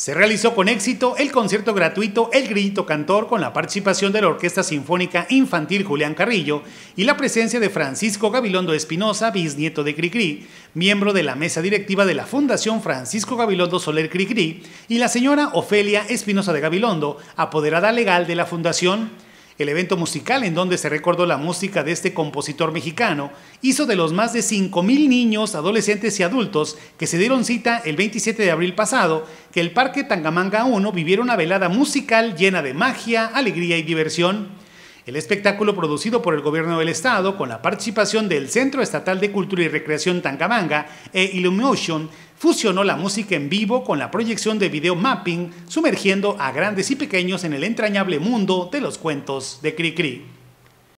Se realizó con éxito el concierto gratuito El Grito Cantor con la participación de la Orquesta Sinfónica Infantil Julián Carrillo y la presencia de Francisco Gabilondo Espinosa, bisnieto de Cricri, miembro de la mesa directiva de la Fundación Francisco Gabilondo Soler Cricri, y la señora Ofelia Espinosa de Gabilondo, apoderada legal de la Fundación el evento musical en donde se recordó la música de este compositor mexicano, hizo de los más de 5.000 niños, adolescentes y adultos que se dieron cita el 27 de abril pasado, que el Parque Tangamanga 1 viviera una velada musical llena de magia, alegría y diversión. El espectáculo producido por el gobierno del estado con la participación del Centro Estatal de Cultura y Recreación Tangamanga e Illumination fusionó la música en vivo con la proyección de video mapping, sumergiendo a grandes y pequeños en el entrañable mundo de los cuentos de Cricri.